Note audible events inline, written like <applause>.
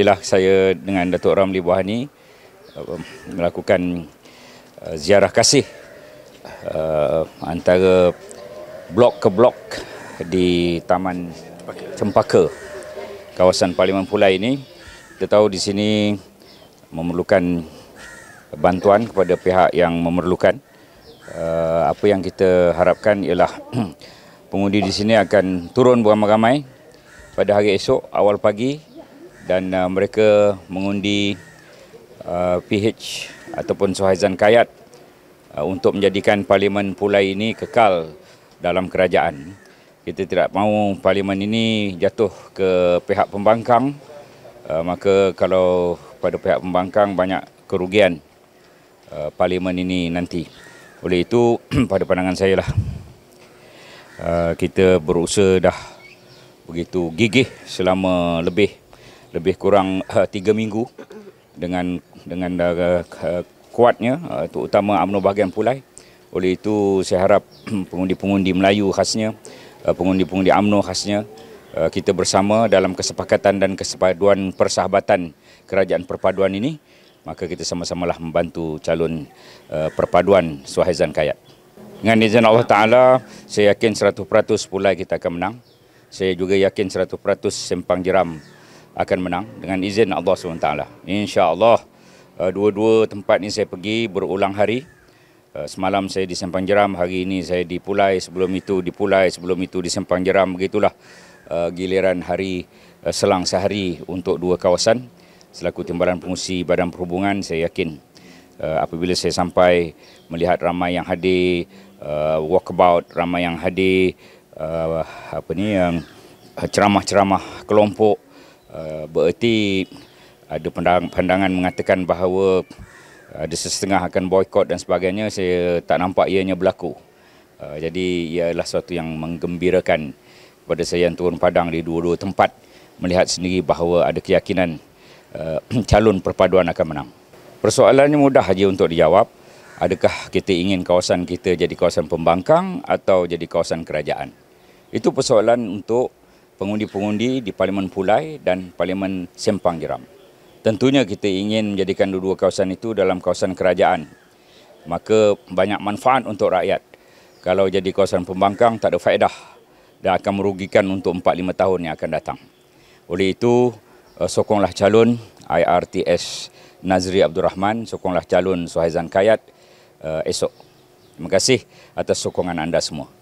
Alhamdulillah saya dengan Datuk Ramli Buhani melakukan uh, ziarah kasih uh, antara blok ke blok di Taman Cempaka kawasan Parlimen Pulai ini kita tahu di sini memerlukan bantuan kepada pihak yang memerlukan uh, apa yang kita harapkan ialah <clears throat> pengundi di sini akan turun beramai-ramai pada hari esok awal pagi dan uh, mereka mengundi uh, PH ataupun Suhaizan Kayat uh, untuk menjadikan parlimen pulai ini kekal dalam kerajaan. Kita tidak mahu parlimen ini jatuh ke pihak pembangkang uh, maka kalau pada pihak pembangkang banyak kerugian uh, parlimen ini nanti. Oleh itu <clears throat> pada pandangan saya lah uh, kita berusaha dah begitu gigih selama lebih lebih kurang uh, tiga minggu dengan dengan uh, uh, kuatnya uh, terutama UMNO bahagian pulai oleh itu saya harap <clears throat> pengundi-pengundi Melayu khasnya uh, pengundi-pengundi UMNO khasnya uh, kita bersama dalam kesepakatan dan kesepaduan persahabatan kerajaan perpaduan ini maka kita sama-samalah membantu calon uh, perpaduan Suhaizan Kayat dengan izin Allah Ta'ala saya yakin 100% pulai kita akan menang saya juga yakin 100% sempang jeram akan menang dengan izin Allah SWT. InsyaAllah uh, dua-dua tempat ini saya pergi berulang hari. Uh, semalam saya di Sempang Jeram, hari ini saya di Pulai, sebelum itu di Pulai, sebelum itu di Sempang Jeram. Begitulah uh, giliran hari selang sehari untuk dua kawasan. Selaku Timbalan Pengusi Badan Perhubungan, saya yakin apabila saya sampai melihat ramai yang hadir, walkabout ramai yang hadir, apa ni yang um, ceramah-ceramah kelompok Eh, bererti ada pandangan mengatakan bahawa eh, ada sesetengah akan boykot dan sebagainya saya tak nampak ianya berlaku eh, jadi ia adalah suatu yang menggembirakan kepada saya yang turun padang di dua-dua tempat melihat sendiri bahawa ada keyakinan <clears throat> calon perpaduan akan menang persoalannya mudah saja untuk dijawab adakah kita ingin kawasan kita jadi kawasan pembangkang atau jadi kawasan kerajaan itu persoalan untuk pengundi-pengundi di Parlimen Pulai dan Parlimen Sempang Jeram. Tentunya kita ingin menjadikan dua-dua kawasan itu dalam kawasan kerajaan. Maka banyak manfaat untuk rakyat. Kalau jadi kawasan pembangkang tak ada faedah dan akan merugikan untuk 4-5 tahun yang akan datang. Oleh itu, eh, sokonglah calon IRTS Nazri Abdul Rahman, sokonglah calon Suhaizan Kayat eh, esok. Terima kasih atas sokongan anda semua.